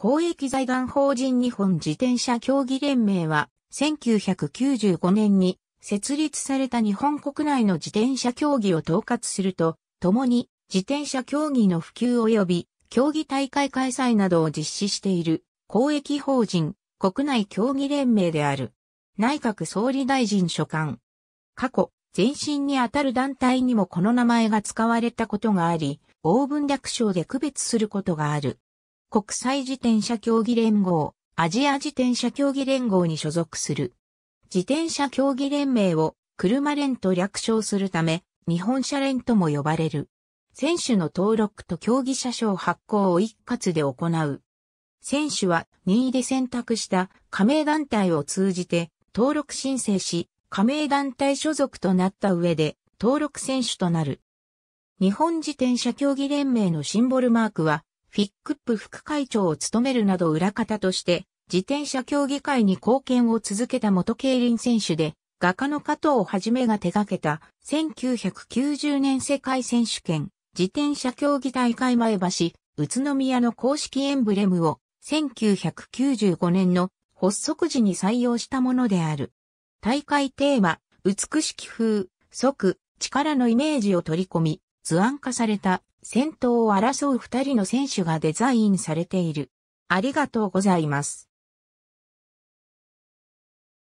公益財団法人日本自転車競技連盟は、1995年に設立された日本国内の自転車競技を統括すると、共に自転車競技の普及及び競技大会開催などを実施している公益法人国内競技連盟である。内閣総理大臣所管。過去、前身にあたる団体にもこの名前が使われたことがあり、ブ文略称で区別することがある。国際自転車競技連合、アジア自転車競技連合に所属する。自転車競技連盟を車連と略称するため、日本車連とも呼ばれる。選手の登録と競技者賞発行を一括で行う。選手は任意で選択した加盟団体を通じて登録申請し、加盟団体所属となった上で登録選手となる。日本自転車競技連盟のシンボルマークはフィックップ副会長を務めるなど裏方として、自転車競技会に貢献を続けた元競輪選手で、画家の加藤はじめが手掛けた1990年世界選手権自転車競技大会前橋宇都宮の公式エンブレムを1995年の発足時に採用したものである。大会テーマ、美しき風、即、力のイメージを取り込み、図案化された戦闘を争う二人の選手がデザインされている。ありがとうございます。